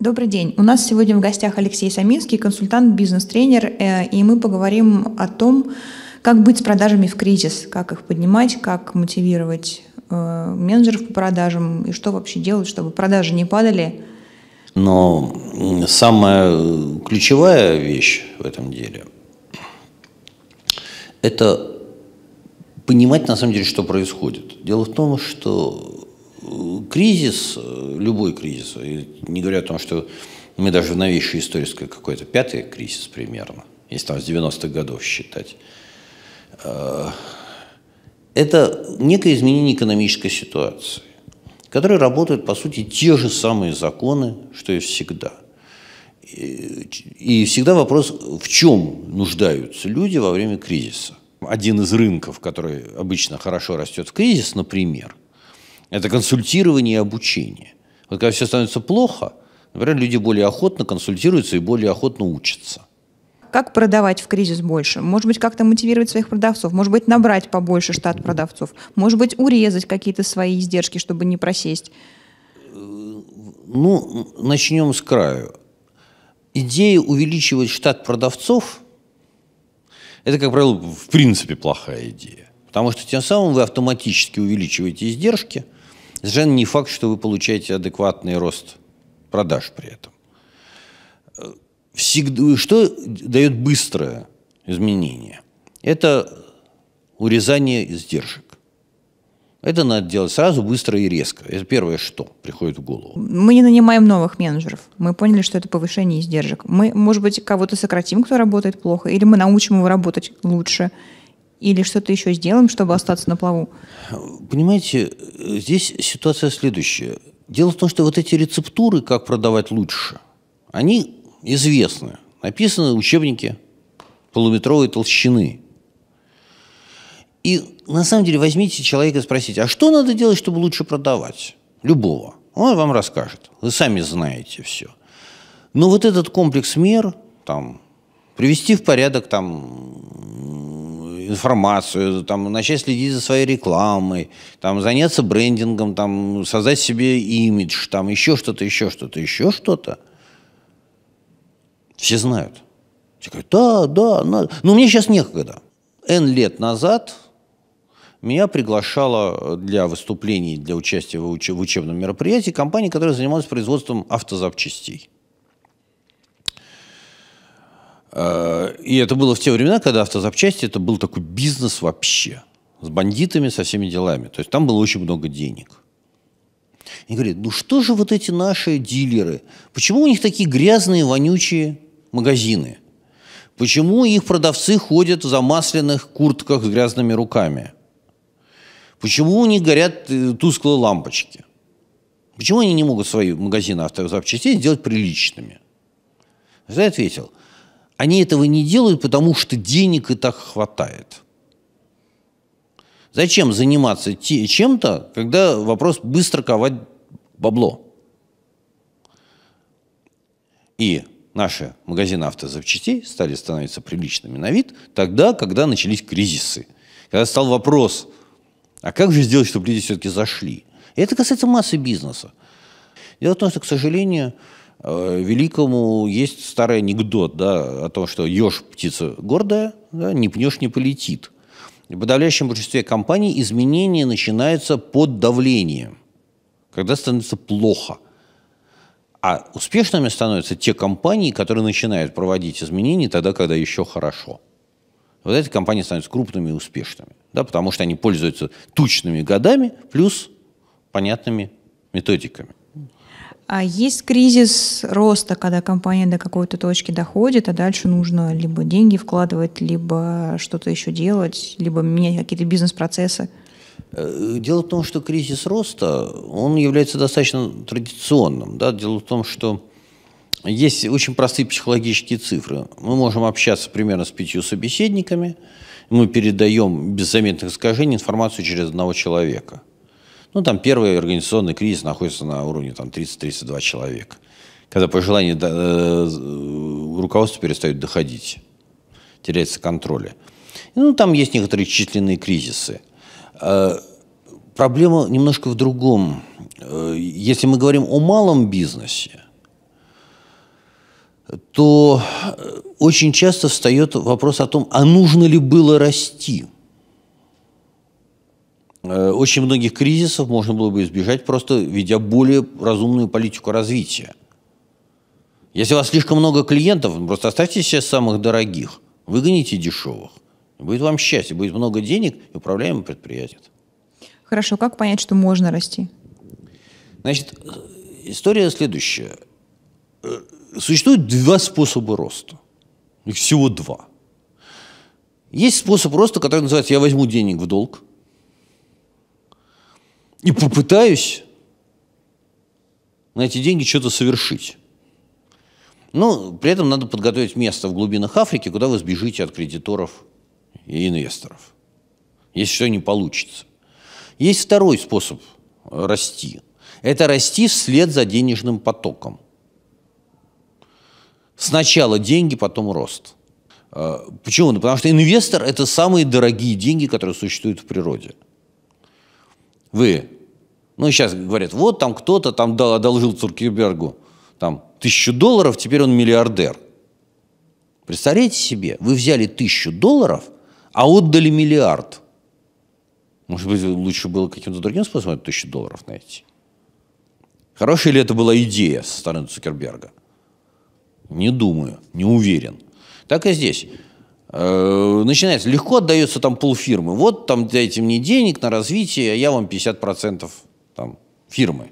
Добрый день. У нас сегодня в гостях Алексей Саминский, консультант, бизнес-тренер, э, и мы поговорим о том, как быть с продажами в кризис, как их поднимать, как мотивировать э, менеджеров по продажам и что вообще делать, чтобы продажи не падали. Но самая ключевая вещь в этом деле – это понимать на самом деле, что происходит. Дело в том, что кризис, э, любой кризис, не говоря о том, что мы даже в новейшей исторической какой-то пятый кризис примерно, если там с 90-х годов считать, э, это некое изменение экономической ситуации, в которой работают, по сути, те же самые законы, что и всегда. И всегда вопрос, в чем нуждаются люди во время кризиса. Один из рынков, который обычно хорошо растет в кризис, например, это консультирование и обучение. Вот когда все становится плохо, например, люди более охотно консультируются и более охотно учатся. Как продавать в кризис больше? Может быть, как-то мотивировать своих продавцов? Может быть, набрать побольше штат продавцов? Может быть, урезать какие-то свои издержки, чтобы не просесть? Ну, начнем с краю. Идея увеличивать штат продавцов – это, как правило, в принципе плохая идея. Потому что тем самым вы автоматически увеличиваете издержки – совершенно не факт, что вы получаете адекватный рост продаж при этом. Всегда, что дает быстрое изменение? Это урезание издержек. Это надо делать сразу, быстро и резко. Это первое, что приходит в голову. Мы не нанимаем новых менеджеров. Мы поняли, что это повышение издержек. Мы, может быть, кого-то сократим, кто работает плохо, или мы научим его работать лучше – или что-то еще сделаем, чтобы остаться на плаву? Понимаете, э, здесь ситуация следующая. Дело в том, что вот эти рецептуры, как продавать лучше, они известны. Написаны в учебнике полуметровой толщины. И на самом деле возьмите человека и спросите, а что надо делать, чтобы лучше продавать? Любого. Он вам расскажет. Вы сами знаете все. Но вот этот комплекс мер, там, привести в порядок там, информацию, там, начать следить за своей рекламой, там, заняться брендингом, там, создать себе имидж, там, еще что-то, еще что-то, еще что-то. Все знают. Все говорят, да, да, надо. но мне сейчас некогда. N лет назад меня приглашала для выступлений, для участия в учебном мероприятии компания, которая занималась производством автозапчастей. Э, и это было в те времена, когда автозапчасти это был такой бизнес вообще. С бандитами, со всеми делами. То есть там было очень много денег. И говорит, ну что же вот эти наши дилеры? Почему у них такие грязные, вонючие магазины? Почему их продавцы ходят в замасленных куртках с грязными руками? Почему у них горят э, тусклые лампочки? Почему они не могут свои магазины автозапчастей сделать приличными? Я ответил, они этого не делают, потому что денег и так хватает. Зачем заниматься чем-то, когда вопрос быстро ковать бабло? И наши магазины автозапчастей стали становиться приличными на вид тогда, когда начались кризисы. Когда стал вопрос, а как же сделать, чтобы люди все-таки зашли? И это касается массы бизнеса. Дело в том, что, к сожалению, Э, великому есть старый анекдот да, о том, что ешь птица гордая, да, не пнешь, не полетит. В подавляющем большинстве компаний изменения начинаются под давлением, когда становится плохо. А успешными становятся те компании, которые начинают проводить изменения тогда, когда еще хорошо. Вот эти компании становятся крупными и успешными, да, потому что они пользуются тучными годами плюс понятными методиками. А есть кризис роста, когда компания до какой-то точки доходит, а дальше нужно либо деньги вкладывать, либо что-то еще делать, либо менять какие-то бизнес-процессы? Э, дело в том, что кризис роста, он является достаточно традиционным. Да? Дело в том, что есть очень простые психологические цифры. Мы можем общаться примерно с пятью собеседниками, мы передаем без заметных искажений информацию через одного человека – ну, там первый организационный кризис находится на уровне там, 30-32 человека, Когда по желанию э, руководство перестает доходить, теряется контроль. Ну, там есть некоторые численные кризисы. Э, проблема немножко в другом. Э, если мы говорим о малом бизнесе, то очень часто встает вопрос о том, а нужно ли было расти – Э, очень многих кризисов можно было бы избежать, просто ведя более разумную политику развития. Если у вас слишком много клиентов, ну, просто оставьте себе самых дорогих, выгоните дешевых. Будет вам счастье, будет много денег и управляемое предприятие. Хорошо, как понять, что можно расти? Значит, э, история следующая. Э, существует два способа роста. Их всего два. Есть способ роста, который называется «я возьму денег в долг», и попытаюсь на эти деньги что-то совершить. Но ну, при этом надо подготовить место в глубинах Африки, куда вы сбежите от кредиторов и инвесторов, если что не получится. Есть второй способ расти. Это расти вслед за денежным потоком. Сначала деньги, потом рост. Э, почему? Ну, потому что инвестор – это самые дорогие деньги, которые существуют в природе – вы, ну и сейчас говорят, вот там кто-то там дал, одолжил Цукербергу там тысячу долларов, теперь он миллиардер. Представляете себе, вы взяли тысячу долларов, а отдали миллиард. Может быть, лучше было каким-то другим способом эту тысячу долларов найти. Хорошая ли это была идея со стороны Цукерберга? Не думаю, не уверен. Так и здесь. Э, начинается, легко отдается там полфирмы. Вот там дайте мне денег на развитие, а я вам 50% там, фирмы.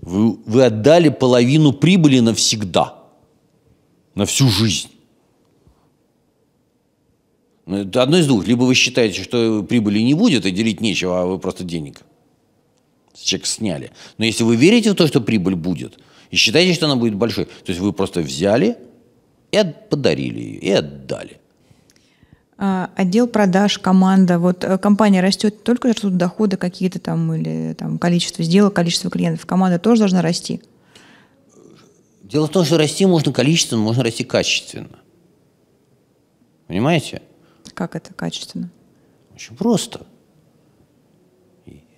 Вы, вы отдали половину прибыли навсегда, на всю жизнь. Ну, это одно из двух. Либо вы считаете, что прибыли не будет и делить нечего, а вы просто денег с чек сняли. Но если вы верите в то, что прибыль будет, и считаете, что она будет большой, то есть вы просто взяли и подарили ее, и отдали. А, отдел продаж, команда. Вот э, компания растет, только растут доходы какие-то там или там количество сделок, количество клиентов. Команда тоже должна расти. Дело в том, что расти можно количественно, можно расти качественно. Понимаете? Как это качественно? Очень просто.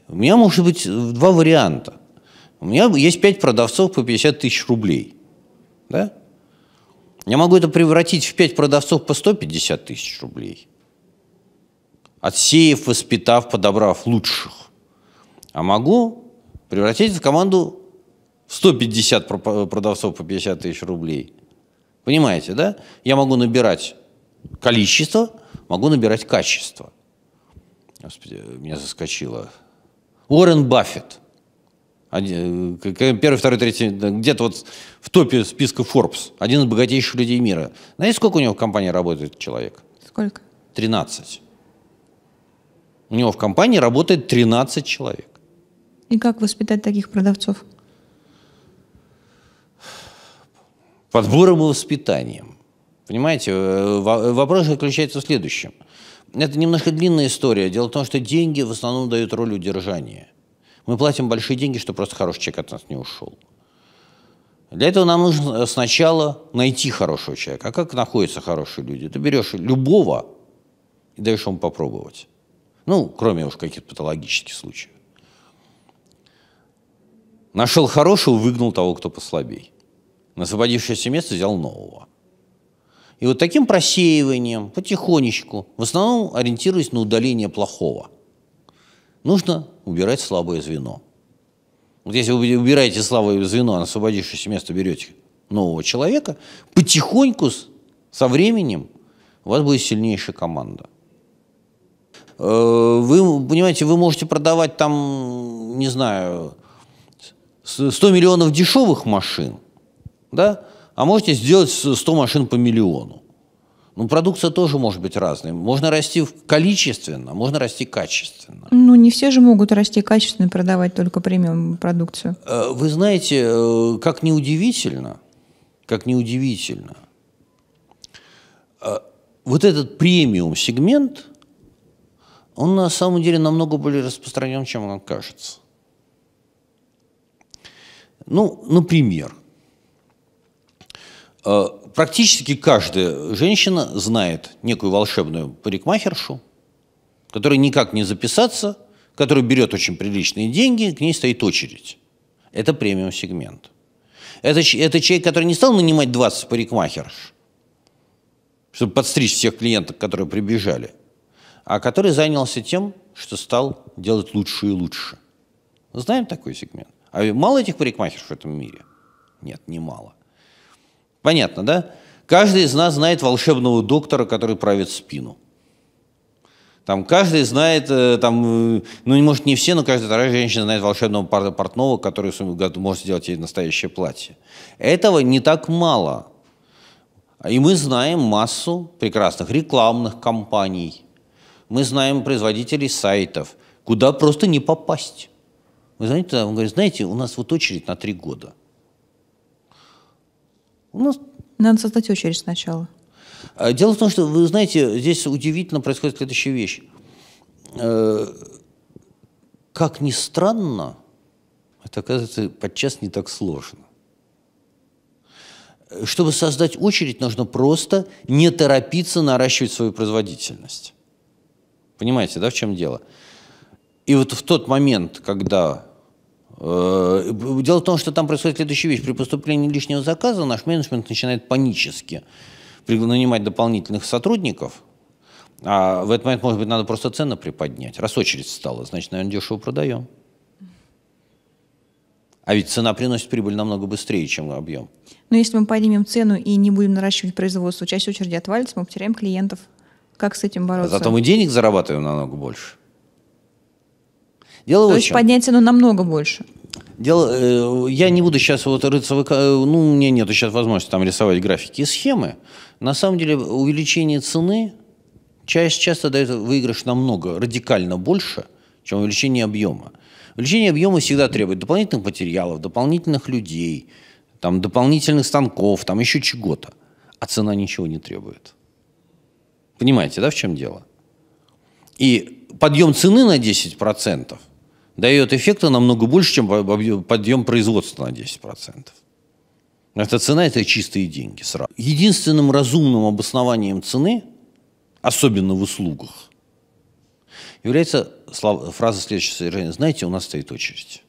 У меня может быть э, два варианта. У меня есть пять продавцов по 50 тысяч рублей. Да? Я могу это превратить в 5 продавцов по 150 тысяч рублей, отсеяв, воспитав, подобрав лучших. А могу превратить в команду 150 продавцов по 50 тысяч рублей. Понимаете, да? Я могу набирать количество, могу набирать качество. Господи, меня заскочило. Уоррен Баффет. Один, э, первый, второй, третий, где-то вот в топе списка Forbes. Один из богатейших людей мира. Знаете, сколько у него в компании работает человек? Сколько? 13. У него в компании работает 13 человек. И как воспитать таких продавцов? Подбором и воспитанием. Понимаете, э, э, вопрос заключается в следующем. Это немножко длинная история. Дело в том, что деньги в основном дают роль удержания. Мы платим большие деньги, чтобы просто хороший человек от нас не ушел. Для этого нам нужно э, сначала найти хорошего человека. А как находятся хорошие люди? Ты берешь любого и даешь ему попробовать. Ну, кроме уж каких-то патологических случаев. Нашел хорошего, выгнал того, кто послабей. На освободившееся место взял нового. И вот таким просеиванием, потихонечку, в основном ориентируясь на удаление плохого – нужно убирать слабое звено. Вот если вы убираете слабое звено, на освободившееся место берете нового человека, потихоньку, со временем, у вас будет сильнейшая команда. Э, вы, понимаете, вы можете продавать там, не знаю, 100 миллионов дешевых машин, да, а можете сделать 100 машин по миллиону. Ну, продукция тоже может быть разной. Можно расти количественно, можно расти качественно. Ну, не все же могут расти качественно и продавать только премиум продукцию. Э, вы знаете, э, как неудивительно, как неудивительно, э, вот этот премиум-сегмент, он на самом деле намного более распространен, чем он кажется. Ну, например, практически каждая женщина знает некую волшебную парикмахершу, которая никак не записаться, которая берет очень приличные деньги, к ней стоит очередь. Это премиум-сегмент. Это, это человек, который не стал нанимать 20 парикмахерш, чтобы подстричь всех клиентов, которые прибежали, а который занялся тем, что стал делать лучше и лучше. Знаем такой сегмент? А мало этих парикмахерш в этом мире? Нет, немало. Понятно, да? Каждый из нас знает волшебного доктора, который правит спину. Там каждый знает, э, там, э, ну, может, не все, но каждая вторая женщина знает волшебного портного, который может сделать ей настоящее платье. Этого не так мало. И мы знаем массу прекрасных рекламных компаний, Мы знаем производителей сайтов, куда просто не попасть. Вы знаете, он говорит, знаете, у нас вот очередь на три года – у ну, нас... Надо создать очередь сначала. А, дело в том, что, вы знаете, здесь удивительно происходит следующая вещь. Э, как ни странно, это, оказывается, подчас не так сложно. Чтобы создать очередь, нужно просто не торопиться наращивать свою производительность. Понимаете, да, в чем дело? И вот в тот момент, когда Э, дело в том, что там происходит следующая вещь. При поступлении лишнего заказа наш менеджмент начинает панически нанимать дополнительных сотрудников, а в этот момент, может быть, надо просто цены приподнять. Раз очередь стала, значит, наверное, дешево продаем. А ведь цена приносит прибыль намного быстрее, чем объем. Но если мы поднимем цену и не будем наращивать производство, часть очереди отвалится, мы потеряем клиентов. Как с этим бороться? зато мы денег зарабатываем намного больше. Дело То вот есть чем. поднятие оно намного больше. Дело, э, я не буду сейчас вот рыться, э, ну, у меня нет сейчас возможности там рисовать графики и схемы. На самом деле увеличение цены чаще часто дает выигрыш намного, радикально больше, чем увеличение объема. Увеличение объема всегда требует дополнительных материалов, дополнительных людей, там, дополнительных станков, там еще чего-то. А цена ничего не требует. Понимаете, да, в чем дело? И подъем цены на 10% дает эффекта намного больше, чем подъем производства на 10%. Это цена – это чистые деньги сразу. Единственным разумным обоснованием цены, особенно в услугах, является фраза следующего содержания. Знаете, у нас стоит очередь.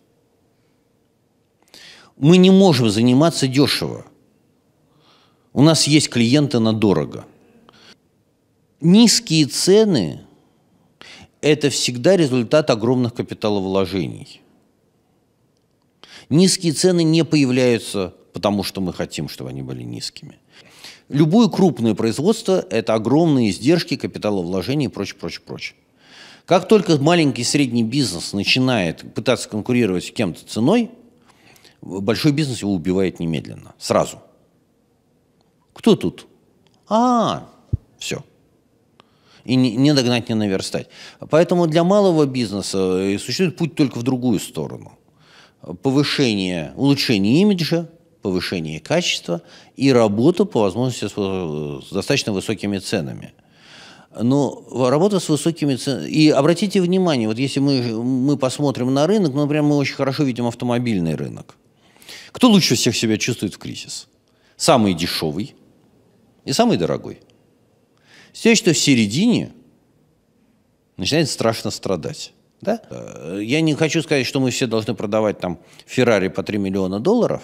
Мы не можем заниматься дешево. У нас есть клиенты на дорого. Низкие цены – это всегда результат огромных капиталовложений. Низкие цены не появляются, потому что мы хотим, чтобы они были низкими. Любое крупное производство – это огромные издержки капиталовложений и прочее, прочее, прочее. Как только маленький и средний бизнес начинает пытаться конкурировать с кем-то ценой, большой бизнес его убивает немедленно, сразу. Кто тут? А, -а, -а все и не догнать, не наверстать. Поэтому для малого бизнеса э, существует путь только в другую сторону. Повышение, улучшение имиджа, повышение качества и работа по возможности с, э, с достаточно высокими ценами. Но работа с высокими ценами... И обратите внимание, вот если мы, мы посмотрим на рынок, ну, прям мы очень хорошо видим автомобильный рынок. Кто лучше всех себя чувствует в кризис? Самый дешевый и самый дорогой – все, что в середине, начинает страшно страдать. Да? Э, я не хочу сказать, что мы все должны продавать там Феррари по 3 миллиона долларов,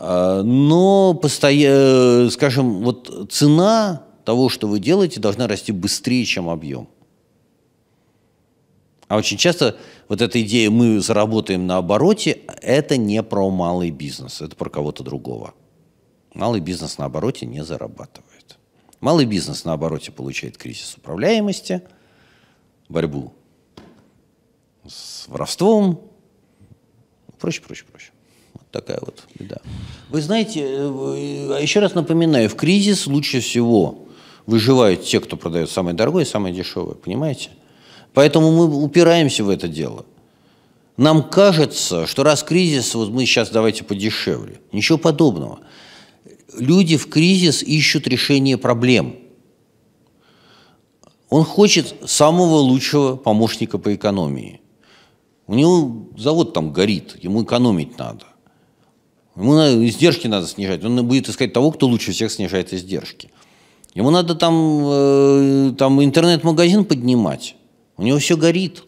э, но, постоя... Э, скажем, вот цена того, что вы делаете, должна расти быстрее, чем объем. А очень часто вот эта идея «мы заработаем на обороте» – это не про малый бизнес, это про кого-то другого. Малый бизнес на обороте не зарабатывает. Малый бизнес на получает кризис управляемости, борьбу с воровством, ну, проще, проще, проще. Вот такая вот беда. Вы знаете, э, э, а еще раз напоминаю, в кризис лучше всего выживают те, кто продает самое дорогое и самое дешевое, понимаете? Поэтому мы упираемся в это дело. Нам кажется, что раз кризис, вот мы сейчас давайте подешевле. Ничего подобного люди в кризис ищут решение проблем. Он хочет самого лучшего помощника по экономии. У него завод там горит, ему экономить надо. Ему надо, издержки надо снижать. Он будет искать того, кто лучше всех снижает издержки. Ему надо там, э, там интернет-магазин поднимать. У него все горит.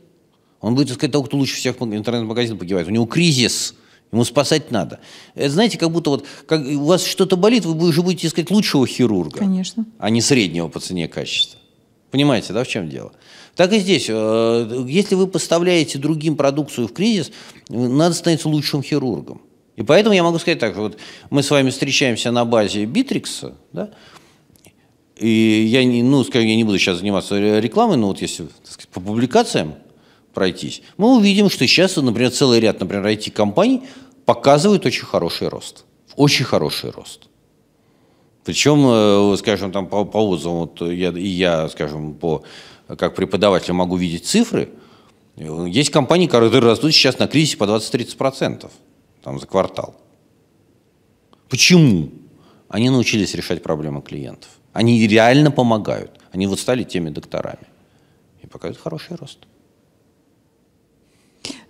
Он будет искать того, кто лучше всех интернет-магазин поднимает. У него кризис – Ему спасать надо. Это, знаете, как будто вот как у вас что-то болит, вы уже будете искать лучшего хирурга. Конечно. А не среднего по цене качества. Понимаете, да, в чем дело? Так и здесь. Э, если вы поставляете другим продукцию в кризис, надо становиться лучшим хирургом. И поэтому я могу сказать так, вот мы с вами встречаемся на базе Битрикса, да, и я не, ну, скажем, я не буду сейчас заниматься рекламой, но вот если сказать, по публикациям, пройтись, мы увидим, что сейчас, например, целый ряд, например, IT-компаний показывают очень хороший рост. Очень хороший рост. Причем, э, скажем, там по, по отзывам, вот я, и я, скажем, по, как преподаватель могу видеть цифры, есть компании, которые растут сейчас на кризисе по 20-30% там, за квартал. Почему? Они научились решать проблемы клиентов. Они реально помогают. Они вот стали теми докторами. И показывают хороший рост.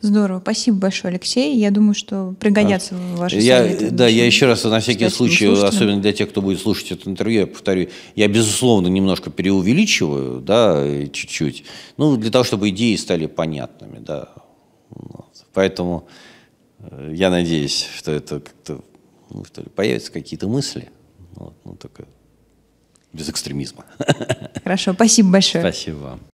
Здорово. Спасибо большое, Алексей. Я думаю, что пригодятся да. ваши я, советы. Да, я еще раз на всякий случай, особенно для тех, кто будет слушать это интервью, я повторю, я, безусловно, немножко переувеличиваю, да, чуть-чуть, ну, для того, чтобы идеи стали понятными, да. Вот. Поэтому э, я надеюсь, что это как-то, ну, что ли, появятся какие-то мысли, вот, ну, только без экстремизма. Хорошо, спасибо большое. Спасибо вам.